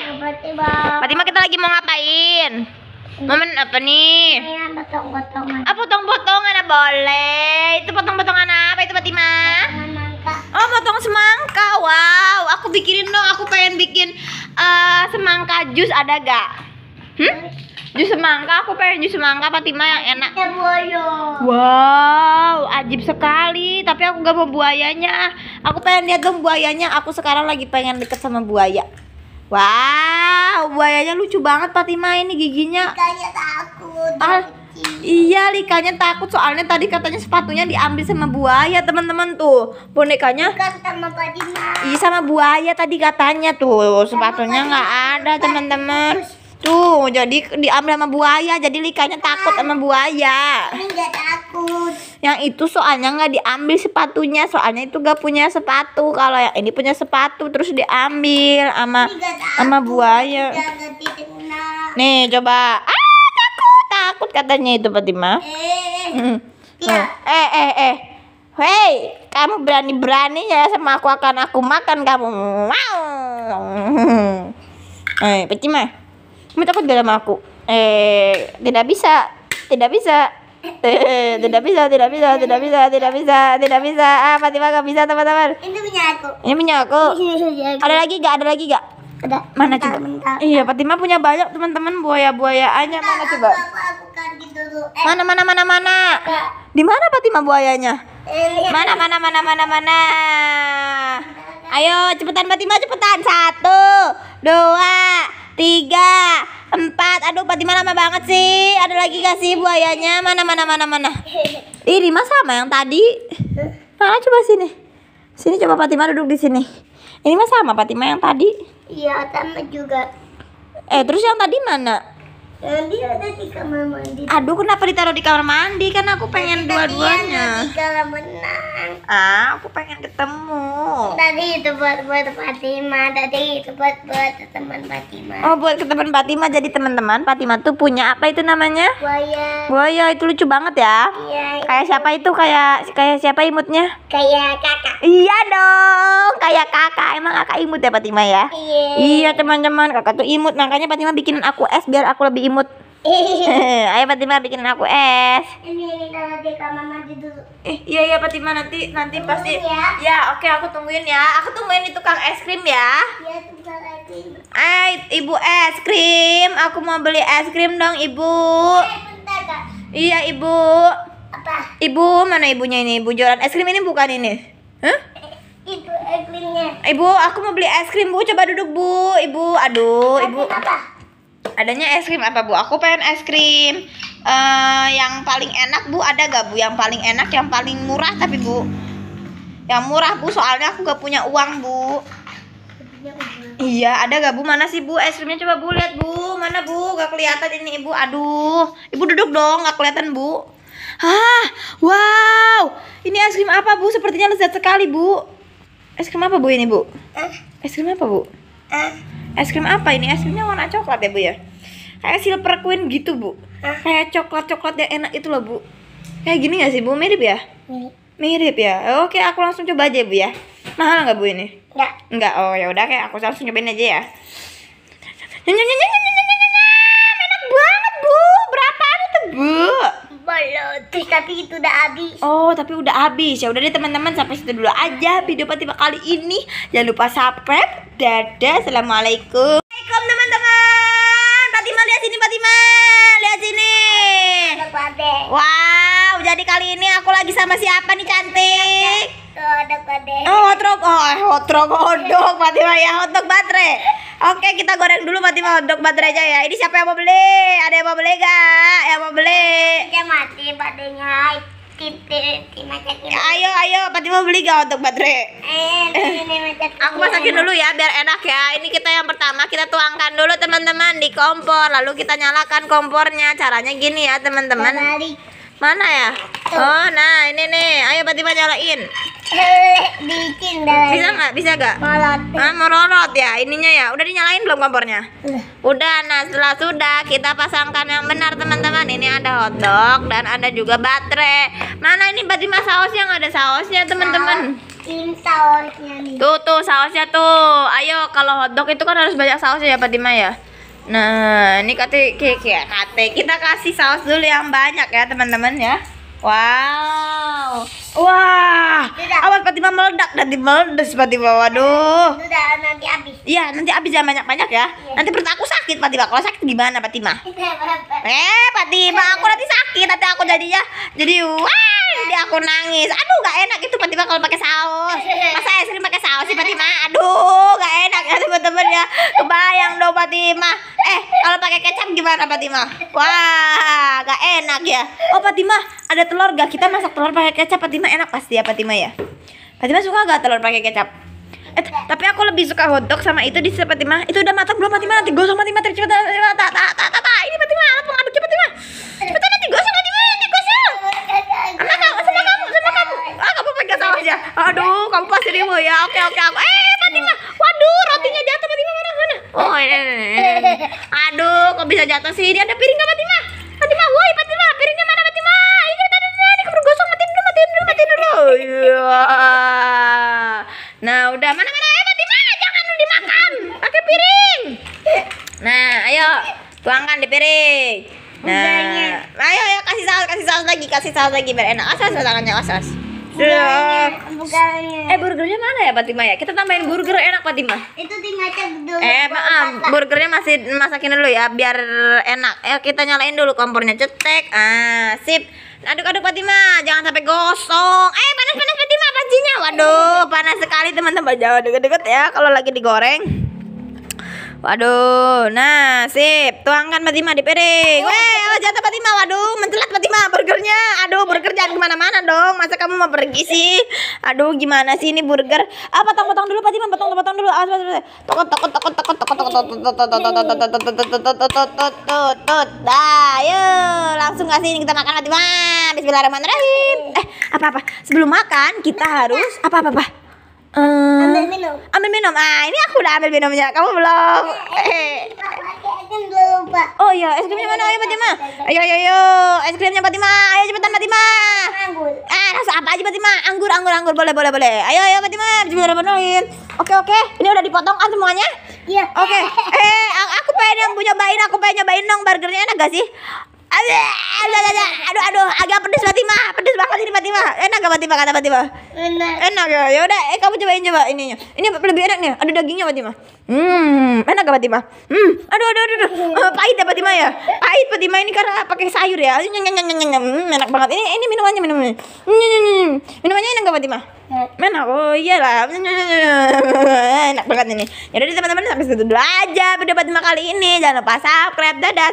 Fatima. Iya, Fatima kita lagi mau ngapain? Iya. Momen apa nih? Iya, potong-potongan. Ah, potong-potongan ah, boleh. Itu potong-potongan apa itu Fatima? Semangka. Oh, potong semangka. Wow, aku bikinin dong. Aku pengen bikin uh, semangka jus ada gak? Hmm? Jus semangka, aku pengen jus semangka Fatima yang enak. Wow, ajib sekali. Tapi aku gak mau buayanya. Aku pengen lihat dong buayanya. Aku sekarang lagi pengen deket sama buaya. Wow, buayanya lucu banget Fatima ini giginya. Likanya takut. Ah, iya, Likanya takut soalnya tadi katanya sepatunya diambil sama buaya, teman-teman tuh. Bonekanya Iya, sama buaya tadi katanya tuh. Sepatunya nggak ada, teman-teman. Tuh, jadi diambil sama buaya, jadi Likanya takut nah. sama buaya. Ini takut yang itu soalnya nggak diambil sepatunya soalnya itu gak punya sepatu kalau yang ini punya sepatu terus diambil sama sama buaya nih coba ah takut takut katanya itu Fatima eh, hmm. iya. eh, eh eh eh Hei, kamu berani-berani ya sama aku akan aku makan kamu. Mau. Eh, Fatima. Kamu takut gak sama aku? Eh, tidak bisa. Tidak bisa. tidak bisa, tidak bisa, tidak bisa, tidak bisa, tidak bisa. Ah, Fatima gak bisa, teman-teman. Ini punya aku. Ini punya aku. Ada lagi gak? Ada lagi gak? Ada. Mana bentar, coba? Bentar. Iya, Fatima punya banyak teman-teman buaya-buayaannya. Mana coba? Kan gitu eh. Mana mana mana mana? Di mana Fatima buayanya? Eh, mana mana mana mana mana? Ayo, cepetan Fatima, cepetan. Satu, dua, tiga. Empat. Aduh, Fatima lama banget sih. Ada lagi gak sih buayanya? Mana, mana, mana, mana? Ih, Rima sama yang tadi. Mana coba sini. Sini coba Fatima duduk di sini. Ini mah sama Fatima yang tadi. Iya, sama juga. Eh, terus yang tadi mana? Yang dia ada di kamar mandi. Aduh, kenapa ditaruh di kamar mandi? Kan aku pengen dua-duanya. Di kamar mandi ah aku pengen ketemu tadi itu buat buat Fatima tadi itu buat buat teman Fatima oh buat ke teman Fatima jadi teman-teman Fatima tuh punya apa itu namanya buaya buaya itu lucu banget ya iya kayak siapa itu kayak kayak siapa imutnya kayak kakak iya dong kayak kakak emang kakak imut ya Fatima ya iya iya teman-teman kakak tuh imut makanya Fatima bikin aku es biar aku lebih imut Ayo Fatima bikin aku es. Ini kalau di kamar mandi dulu. Eh, iya iya Fatima nanti nanti tungguin pasti. Ya, ya oke okay, aku tungguin ya. Aku tungguin di tukang es krim ya. Iya tukang es krim. Ay, ibu es krim. Aku mau beli es krim dong ibu. Eh, bentar, Kak. Iya ibu. Apa? Ibu mana ibunya ini? Ibu jualan es krim ini bukan ini? Hah? Ibu es krimnya. Ibu, aku mau beli es krim bu. Coba duduk bu. Ibu, aduh, ibu. Apa? adanya es krim apa bu aku pengen es krim uh, yang paling enak bu ada gak bu yang paling enak yang paling murah tapi bu yang murah bu soalnya aku gak punya uang bu Iya, ada gak bu? Mana sih bu? Es krimnya coba bu lihat bu. Mana bu? Gak kelihatan ini ibu. Aduh, ibu duduk dong. Gak kelihatan bu. Hah, wow. Ini es krim apa bu? Sepertinya lezat sekali bu. Es krim apa bu ini bu? Eh. Es krim apa bu? Eh. Es krim apa ini? Es krimnya warna coklat ya bu ya? kayak silver queen gitu bu Hah? kayak coklat coklat yang enak itu loh bu kayak gini gak sih bu mirip ya mirip mirip ya oke aku langsung coba aja bu ya mahal nggak bu ini nggak nggak oh ya udah kayak aku langsung cobain aja ya enak banget bu Berapa itu bu belum tapi itu udah habis oh tapi udah habis ya udah deh teman-teman sampai situ dulu aja video pertama kali ini jangan lupa subscribe dadah assalamualaikum sama siapa nih cantik? Oh, dog, Oh, hot dog, Fatima oh, eh, ya, dog baterai. Oke, kita goreng dulu Fatima dog baterai aja ya. Ini siapa yang mau beli? Ada yang mau beli gak? Yang mau beli? Dia mati baterainya. Ayo, ayo, Fatima beli gak untuk baterai? Eh, Aku masakin dulu ya, biar enak ya. Ini kita yang pertama kita tuangkan dulu teman-teman di kompor, lalu kita nyalakan kompornya. Caranya gini ya teman-teman. Balik Mana ya? Oh, nah ini nih. Ayo Fatima nyalain. Eh, bikin dah. Bisa nggak? Bisa nggak? Molot. Ah, molot ya. Ininya ya. Udah dinyalain belum kompornya? Udah. Nah, setelah sudah kita pasangkan yang benar teman-teman. Ini ada hotdog dan ada juga baterai. Mana ini Fatima sausnya? Nggak ada sausnya teman-teman. Ini sausnya nih. Tuh tuh sausnya tuh. Ayo kalau hotdog itu kan harus banyak sausnya ya Fatima ya. Nah, ini kate kayak kate kita kasih saus dulu yang banyak ya, teman-teman ya. Wow. Wah. awal Awas Fatima meledak dan meledak Fatima. Waduh. Sudah nanti habis. Iya, nanti habis yang banyak-banyak ya. Iya. Nanti perut aku sakit Fatima. Kalau sakit gimana iya, Fatima? eh, Fatima, aku nanti sakit. Nanti aku jadinya jadi wah tadi aku nangis aduh gak enak itu Fatima kalau pakai saus masa es krim pakai saus sih Fatima aduh gak enak ya teman-teman ya kebayang dong Fatima eh kalau pakai kecap gimana Fatima wah gak enak ya oh Fatima ada telur gak kita masak telur pakai kecap Fatima enak pasti ya Fatima ya Fatima suka gak telur pakai kecap eh tapi aku lebih suka hotdog sama itu di Fatima itu udah matang belum Fatima nanti gosong Fatima cepat bisa jatuh sih. Ini ada piring nggak mati mah mati mah woi mah piringnya mana mati mah Ini cepetan ini keburu gosong, matiin dulu, matiin dulu, matiin dulu. Oh, iya. Nah, udah mana mana eh mah jangan lu dimakan. Pakai piring. Nah, ayo tuangkan di piring. Nah, iya. ayo ya kasih saus, kasih saus lagi, kasih saus lagi biar enak. Asas tangannya, asas. Ya. Bukannya. Eh burgernya mana ya Fatima ya? Kita tambahin burger enak Fatima. Itu tinggal dulu. Eh maaf, burgernya masih masakin dulu ya biar enak. Eh kita nyalain dulu kompornya cetek. Ah sip. Aduk-aduk Fatima, jangan sampai gosong. Eh panas-panas Fatima pancinya. Waduh panas sekali teman-teman jangan deket-deket ya kalau lagi digoreng. Waduh, nah sip, tuangkan Fatima di piring. Weh, oh jatuh Fatima, waduh, mencelat Fatima burgernya. Aduh, burger jangan kemana-mana dong. Masa kamu mau pergi sih? Aduh, gimana sih ini burger? Ah, potong-potong dulu Fatima, potong-potong dulu. Awas, awas, Tokot, tokot, tokot, tokot, tokot, tokot, tokot, tokot, tokot, tokot, tokot, Nah, yuk, langsung kasih ini kita makan Fatima. Bismillahirrahmanirrahim. Eh, apa-apa? Sebelum makan kita harus apa-apa, Pak? Uh, ambil minum. Ambil minum. Ah, ini aku udah ambil minumnya. Kamu belum. Eh, oh iya, es krimnya mana? Ayo Fatima. Ayo ayo ayo. Es krimnya Fatima. Ayo cepetan Fatima. Anggur. Ah, rasa apa aja Fatima? Anggur, anggur, anggur. Boleh, boleh, boleh. Ayo ayo Fatima, benerin. Oke, oke. Ini udah dipotong kan semuanya? Iya. Oke. Eh, aku pengen yang punya nyobain, aku pengen nyobain dong burgernya enak gak sih? aduh aduh aduh, aduh agak pedes mah, pedes banget ini mah. enak gak mah kata mah? enak enak ya, ya udah eh kamu cobain coba ininya ini lebih enak nih ada dagingnya mah. hmm enak gak mah? hmm aduh aduh aduh, aduh. Uh, pahit ya mah ya pahit mah ini karena pakai sayur ya nyeng nyeng nyeng nyeng hmm, enak banget ini ini minumannya minumannya hmm, minumannya enak gak mah? Mana? Eh. Oh iyalah hmm, Enak banget ini ya udah teman-teman sampai situ dulu aja Pada Fatima kali ini Jangan lupa subscribe Dadah